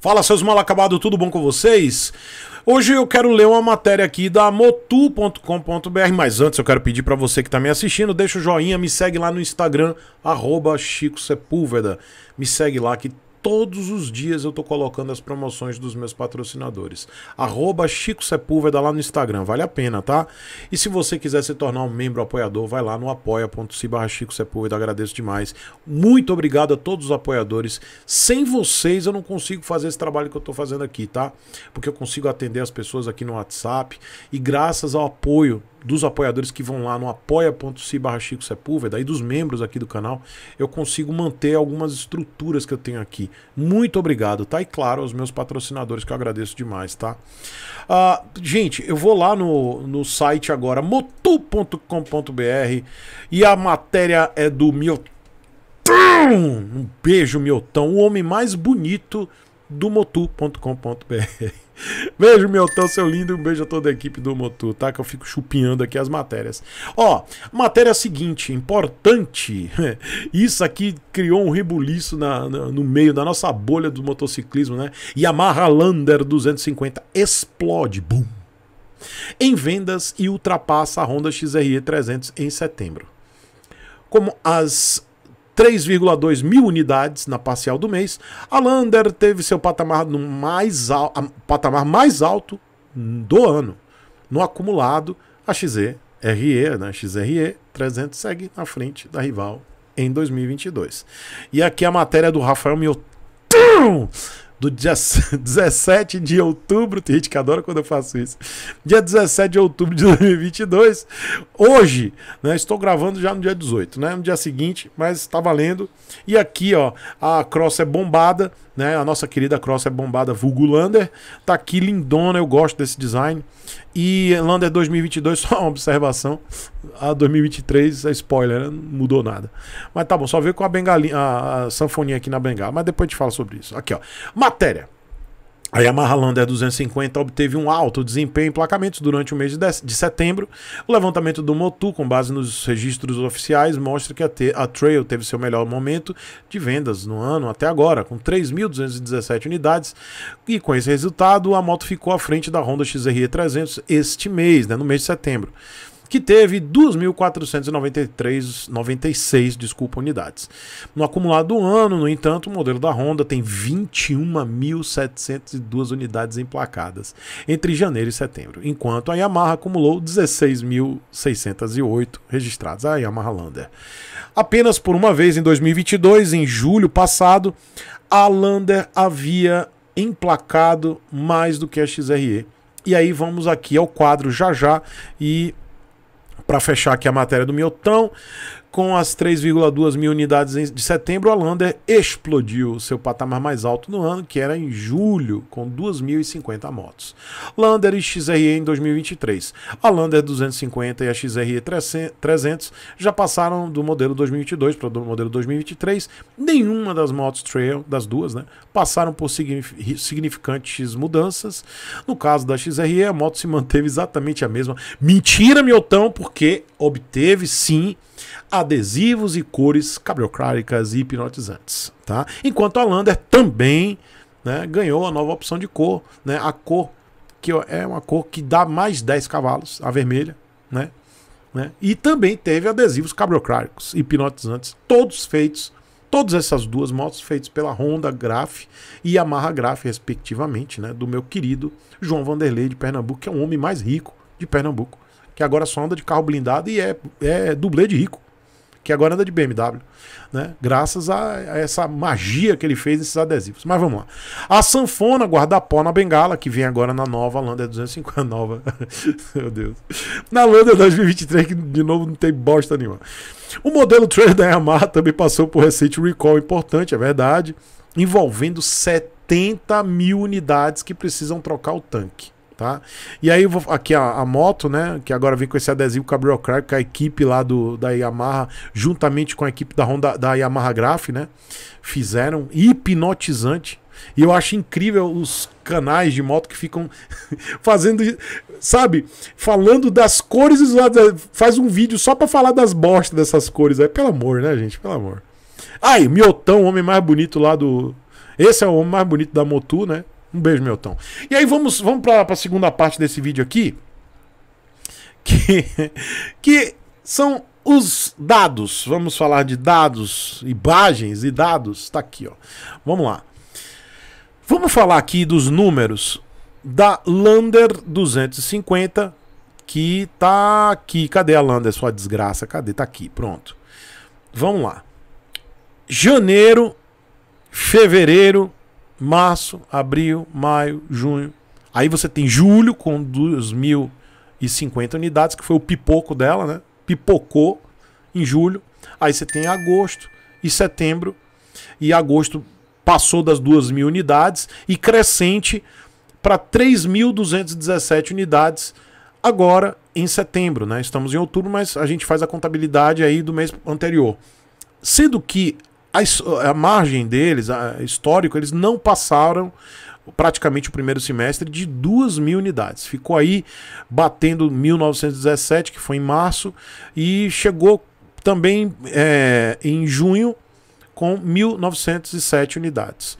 Fala seus mal acabados, tudo bom com vocês? Hoje eu quero ler uma matéria aqui da motu.com.br, mas antes eu quero pedir para você que está me assistindo, deixa o joinha, me segue lá no Instagram, arroba Chico Sepúlveda. Me segue lá que todos os dias eu tô colocando as promoções dos meus patrocinadores. Arroba Chico Sepúlveda lá no Instagram, vale a pena, tá? E se você quiser se tornar um membro apoiador, vai lá no apoia.se barra Chico Sepúlveda, agradeço demais. Muito obrigado a todos os apoiadores. Sem vocês eu não consigo fazer esse trabalho que eu tô fazendo aqui, tá? Porque eu consigo atender as pessoas aqui no WhatsApp e graças ao apoio dos apoiadores que vão lá no apoia.se barra Chico Sepúlveda e dos membros aqui do canal, eu consigo manter algumas estruturas que eu tenho aqui. Muito obrigado, tá? E claro, aos meus patrocinadores que eu agradeço demais, tá? Uh, gente, eu vou lá no, no site agora, motu.com.br, e a matéria é do Milton. Um beijo, Milton, o homem mais bonito do motu.com.br. Beijo, Milton, seu lindo, um beijo a toda a equipe do Motu, tá? Que eu fico chupinhando aqui as matérias. Ó, matéria seguinte, importante. Isso aqui criou um rebuliço na, na, no meio da nossa bolha do motociclismo, né? Yamaha Lander 250 explode, boom, em vendas e ultrapassa a Honda XRE 300 em setembro. Como as 3,2 mil unidades na parcial do mês. A Lander teve seu patamar, no mais, al patamar mais alto do ano. No acumulado, a né? XRE 300 segue na frente da rival em 2022. E aqui a matéria do Rafael Miotão do dia 17 de outubro, tem gente que adora quando eu faço isso, dia 17 de outubro de 2022, hoje, né, estou gravando já no dia 18, né, no dia seguinte, mas está valendo, e aqui, ó, a cross é bombada, né, a nossa querida cross é bombada vulgo Lander, tá aqui lindona, eu gosto desse design, e Lander 2022, só uma observação, a 2023, a é spoiler, né, não mudou nada, mas tá bom, só veio com a bengalinha, a, a sanfoninha aqui na bengala, mas depois te falo sobre isso, aqui ó, Matéria. A Yamaha Lander 250 obteve um alto desempenho em placamentos durante o mês de, de setembro. O levantamento do Motu, com base nos registros oficiais, mostra que a, a Trail teve seu melhor momento de vendas no ano até agora, com 3.217 unidades. E com esse resultado, a moto ficou à frente da Honda XRE 300 este mês, né, no mês de setembro que teve 2.496 desculpa, unidades. No acumulado do ano, no entanto, o modelo da Honda tem 21.702 unidades emplacadas entre janeiro e setembro, enquanto a Yamaha acumulou 16.608 registradas, a Yamaha Lander. Apenas por uma vez em 2022, em julho passado, a Lander havia emplacado mais do que a XRE. E aí vamos aqui ao quadro já já e para fechar aqui a matéria do miotão. Com as 3,2 mil unidades de setembro, a Lander explodiu seu patamar mais alto no ano, que era em julho, com 2.050 motos. Lander e XRE em 2023. A Lander 250 e a XRE 300 já passaram do modelo 2022 para o modelo 2023. Nenhuma das motos trail, das duas, né, passaram por significantes mudanças. No caso da XRE, a moto se manteve exatamente a mesma. Mentira, Miotão, porque obteve sim adesivos e cores cabriocráticas e hipnotizantes. Tá? Enquanto a Lander também né, ganhou a nova opção de cor, né, a cor que é uma cor que dá mais 10 cavalos, a vermelha, né? né? E também teve adesivos cabriocráticos, hipnotizantes, todos feitos Todas essas duas motos feitas pela Honda Graf e Yamaha Graf, respectivamente, né, do meu querido João Vanderlei de Pernambuco, que é o homem mais rico de Pernambuco que agora só anda de carro blindado e é, é dublê de rico, que agora anda de BMW, né? Graças a, a essa magia que ele fez nesses adesivos. Mas vamos lá. A sanfona guarda-pó na bengala, que vem agora na nova Lander 250, nova. Meu Deus. Na Lander 2023, que de novo não tem bosta nenhuma. O modelo trailer da Yamaha também passou por recente recall importante, é verdade, envolvendo 70 mil unidades que precisam trocar o tanque tá? E aí aqui a, a, moto, né, que agora vem com esse adesivo Cabrio Crack, que a equipe lá do, da Yamaha, juntamente com a equipe da Honda, da Yamaha Graph, né, fizeram hipnotizante. E eu acho incrível os canais de moto que ficam fazendo, sabe, falando das cores dos lados, faz um vídeo só para falar das bostas dessas cores, aí é, pelo amor, né, gente, pelo amor. Aí, Miotão, o homem mais bonito lá do Esse é o homem mais bonito da Motu, né? Um beijo, meu tom. E aí vamos, vamos para a segunda parte desse vídeo aqui, que, que são os dados. Vamos falar de dados, imagens e dados. Tá aqui, ó. Vamos lá. Vamos falar aqui dos números da Lander 250 que tá aqui. Cadê a Lander, sua desgraça? Cadê? Tá aqui, pronto. Vamos lá. Janeiro, fevereiro março, abril, maio, junho. Aí você tem julho com 2.050 unidades, que foi o pipoco dela, né? Pipocou em julho. Aí você tem agosto e setembro. E agosto passou das 2.000 unidades e crescente para 3.217 unidades agora em setembro, né? Estamos em outubro, mas a gente faz a contabilidade aí do mês anterior. Sendo que a, a margem deles, a, histórico, eles não passaram praticamente o primeiro semestre de 2 mil unidades. Ficou aí batendo 1917, que foi em março, e chegou também é, em junho com 1907 unidades.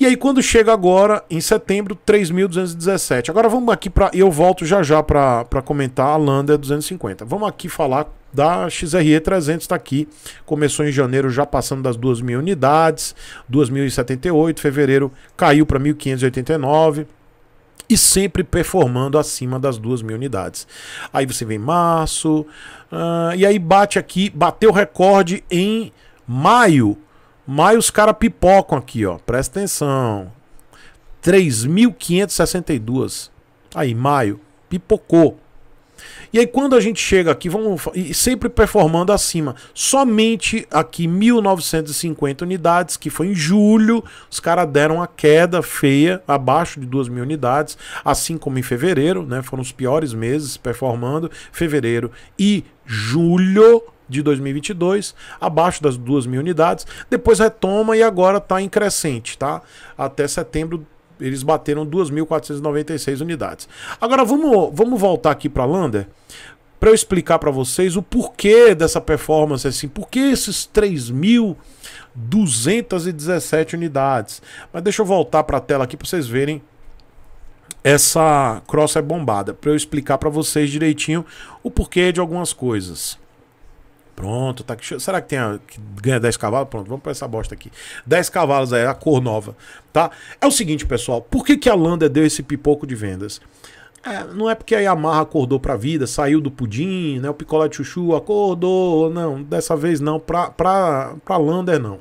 E aí quando chega agora em setembro 3.217. Agora vamos aqui para eu volto já já para comentar a Lander é 250. Vamos aqui falar da XRE 300 está aqui. Começou em janeiro já passando das 2 mil unidades, 2.078, fevereiro caiu para 1.589 e sempre performando acima das duas mil unidades. Aí você vem março, uh, e aí bate aqui, bateu recorde em maio. Maio os caras pipocam aqui, ó. Presta atenção. 3.562. Aí, maio, pipocou. E aí quando a gente chega aqui, vamos sempre performando acima. Somente aqui 1950 unidades, que foi em julho, os caras deram a queda feia, abaixo de 2000 mil unidades, assim como em fevereiro, né? Foram os piores meses performando, fevereiro e julho de 2022, abaixo das 2000 mil unidades, depois retoma e agora está em crescente, tá? Até setembro eles bateram 2.496 unidades. Agora vamos, vamos voltar aqui para a Lander para eu explicar para vocês o porquê dessa performance assim, por que esses 3.217 unidades. Mas deixa eu voltar para a tela aqui para vocês verem essa cross é bombada, para eu explicar para vocês direitinho o porquê de algumas coisas. Pronto, tá que Será que tem a, que ganha 10 cavalos? Pronto, vamos para essa bosta aqui. 10 cavalos aí, a cor nova, tá? É o seguinte, pessoal, por que, que a Landa deu esse pipoco de vendas? É, não é porque a Yamaha acordou pra vida, saiu do pudim, né? O picolé de chuchu acordou, não, dessa vez não, pra, para Lander não.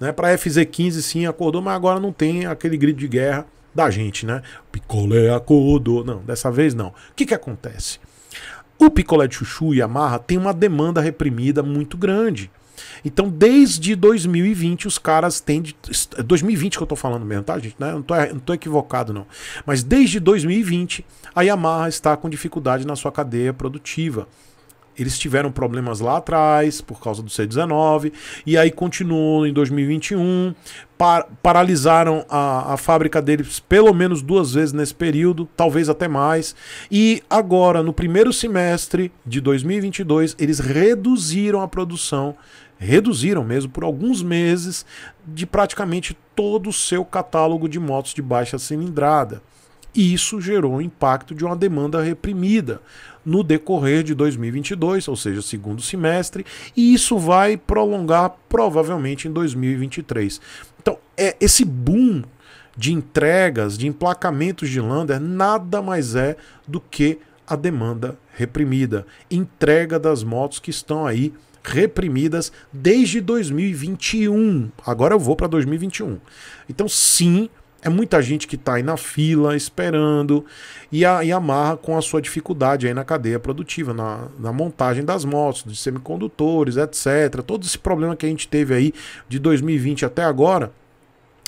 Né? Pra FZ15 sim acordou, mas agora não tem aquele grito de guerra da gente, né? Picolé acordou, não, dessa vez não. O que que acontece? O picolé de chuchu e a marra tem uma demanda reprimida muito grande. Então, desde 2020, os caras têm. De, 2020 é que eu tô falando mesmo, tá, gente? Não é, tô, não tô equivocado, não. Mas desde 2020, a Yamaha está com dificuldade na sua cadeia produtiva. Eles tiveram problemas lá atrás por causa do C19 e aí continuou em 2021. Par paralisaram a, a fábrica deles pelo menos duas vezes nesse período, talvez até mais. E agora, no primeiro semestre de 2022, eles reduziram a produção reduziram mesmo por alguns meses de praticamente todo o seu catálogo de motos de baixa cilindrada. E isso gerou o impacto de uma demanda reprimida no decorrer de 2022, ou seja, segundo semestre, e isso vai prolongar provavelmente em 2023. Então, é esse boom de entregas, de emplacamentos de lander, nada mais é do que a demanda reprimida, entrega das motos que estão aí reprimidas desde 2021. Agora eu vou para 2021. Então, sim, é muita gente que está aí na fila, esperando, e, a, e amarra com a sua dificuldade aí na cadeia produtiva, na, na montagem das motos, dos semicondutores, etc. Todo esse problema que a gente teve aí de 2020 até agora,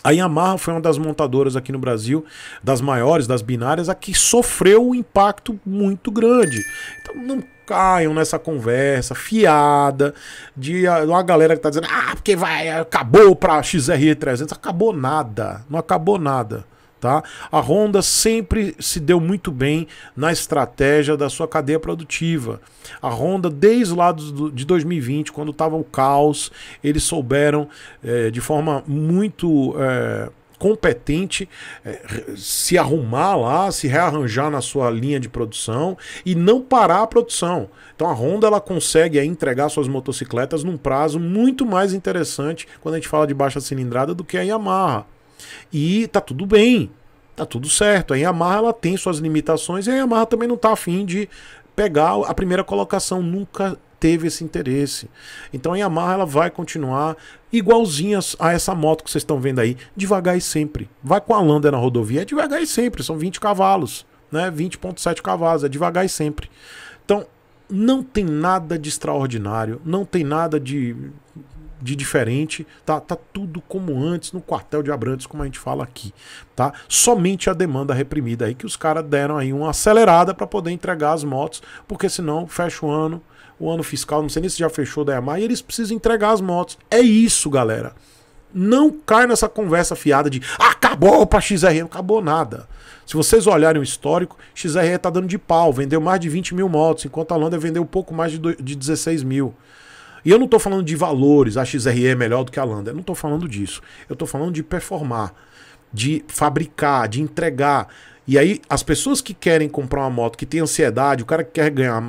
a Yamaha foi uma das montadoras aqui no Brasil, das maiores, das binárias, a que sofreu um impacto muito grande. Então, não caiam nessa conversa fiada de uma galera que tá dizendo, ah, porque vai, acabou para XR300. Acabou nada, não acabou nada. Tá? A Honda sempre se deu muito bem na estratégia da sua cadeia produtiva. A Honda, desde lá do, de 2020, quando estava o caos, eles souberam é, de forma muito. É, competente é, se arrumar lá, se rearranjar na sua linha de produção e não parar a produção. Então a Honda ela consegue aí, eh, entregar suas motocicletas num prazo muito mais interessante quando a gente fala de baixa cilindrada do que a Yamaha. E tá tudo bem, tá tudo certo. A Yamaha ela tem suas limitações e a Yamaha também não tá afim de pegar a primeira colocação. Nunca teve esse interesse. Então a Yamaha ela vai continuar igualzinha a essa moto que vocês estão vendo aí, devagar e sempre. Vai com a Landa na rodovia, é devagar e sempre, são 20 cavalos, né? 20.7 cavalos, é devagar e sempre. Então, não tem nada de extraordinário, não tem nada de de diferente, tá? Tá tudo como antes no quartel de Abrantes, como a gente fala aqui, tá? Somente a demanda reprimida aí que os caras deram aí uma acelerada para poder entregar as motos, porque senão fecha o ano, o ano fiscal, não sei nem se já fechou da Yamaha, e eles precisam entregar as motos. É isso, galera. Não cai nessa conversa fiada de ah, acabou para XRE, não acabou nada. Se vocês olharem o histórico, XRE tá dando de pau, vendeu mais de 20 mil motos, enquanto a Landa vendeu pouco mais de 16 mil. E eu não tô falando de valores, a ah, XRE é melhor do que a Landa, eu não tô falando disso. Eu tô falando de performar, de fabricar, de entregar. E aí, as pessoas que querem comprar uma moto, que tem ansiedade, o cara que quer ganhar,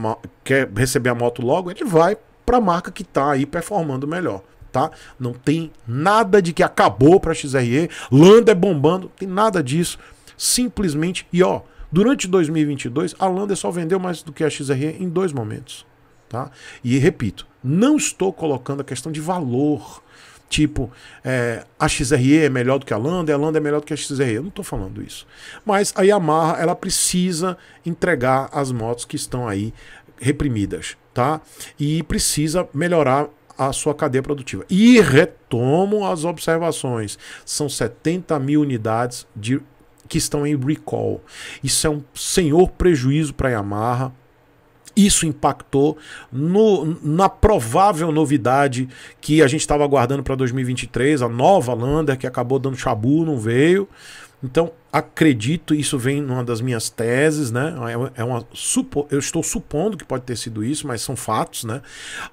quer receber a moto logo, ele vai para a marca que está aí performando melhor, tá? Não tem nada de que acabou para a XRE, Landa é bombando, tem nada disso. Simplesmente, e ó, durante 2022, a Landa só vendeu mais do que a XRE em dois momentos. Tá? E repito, não estou colocando a questão de valor tipo é, a XRE é melhor do que a Landa, a Landa é melhor do que a XRE. Eu não estou falando isso. Mas a Yamaha ela precisa entregar as motos que estão aí reprimidas, tá? E precisa melhorar a sua cadeia produtiva. E retomo as observações. São 70 mil unidades de que estão em recall. Isso é um senhor prejuízo para a Yamaha. Isso impactou no, na provável novidade que a gente estava aguardando para 2023, a nova Lander, que acabou dando chabu, não veio. Então, acredito, isso vem numa das minhas teses, né? É, é uma, supo, eu estou supondo que pode ter sido isso, mas são fatos, né?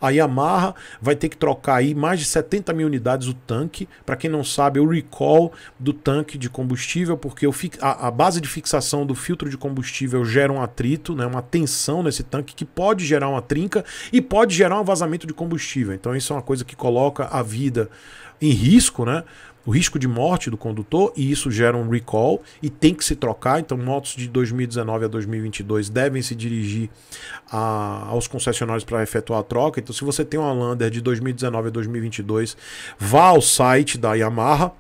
A Yamaha vai ter que trocar aí mais de 70 mil unidades o tanque. Para quem não sabe, o recall do tanque de combustível, porque eu fico a, a, base de fixação do filtro de combustível gera um atrito, né? uma tensão nesse tanque que pode gerar uma trinca e pode gerar um vazamento de combustível. Então, isso é uma coisa que coloca a vida em risco, né? o risco de morte do condutor e isso gera um recall e tem que se trocar. Então, motos de 2019 a 2022 devem se dirigir a, aos concessionários para efetuar a troca. Então, se você tem uma Lander de 2019 a 2022, vá ao site da Yamaha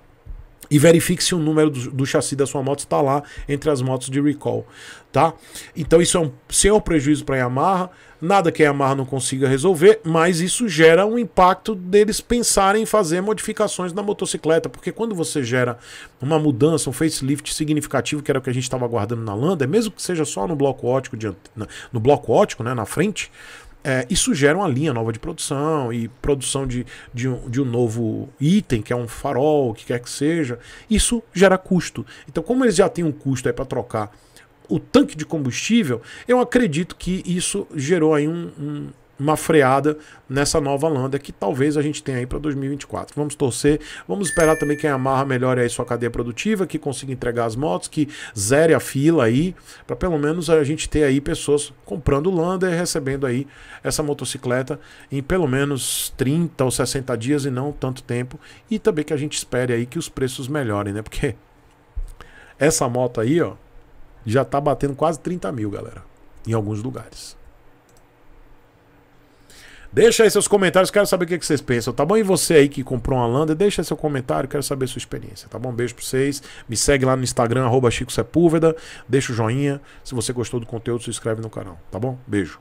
e verifique se o número do, do chassi da sua moto está lá entre as motos de recall, tá? Então isso é um seu prejuízo para a Yamaha, Nada que a Yamaha não consiga resolver, mas isso gera um impacto deles pensarem em fazer modificações na motocicleta, porque quando você gera uma mudança, um facelift significativo, que era o que a gente estava aguardando na Landa, é mesmo que seja só no bloco ótico, diante, no bloco ótico, né, na frente, é, isso gera uma linha nova de produção e produção de, de um, de, um, novo item, que é um farol, o que quer que seja. Isso gera custo. Então, como eles já têm um custo para trocar o tanque de combustível, eu acredito que isso gerou aí um, um, uma freada nessa nova landa que talvez a gente tenha aí para 2024. Vamos torcer, vamos esperar também que a Yamaha melhore aí sua cadeia produtiva, que consiga entregar as motos, que zere a fila aí, para pelo menos a gente ter aí pessoas comprando landa e recebendo aí essa motocicleta em pelo menos 30 ou 60 dias e não tanto tempo, e também que a gente espere aí que os preços melhorem, né? Porque essa moto aí, ó, já está batendo quase 30 mil, galera. Em alguns lugares. Deixa aí seus comentários, quero saber o que vocês pensam, tá bom? E você aí que comprou uma Lander, deixa seu comentário, quero saber sua experiência, tá bom? Beijo pra vocês, me segue lá no Instagram, arroba Chico Sepúlveda, deixa o joinha, se você gostou do conteúdo, se inscreve no canal, tá bom? Beijo.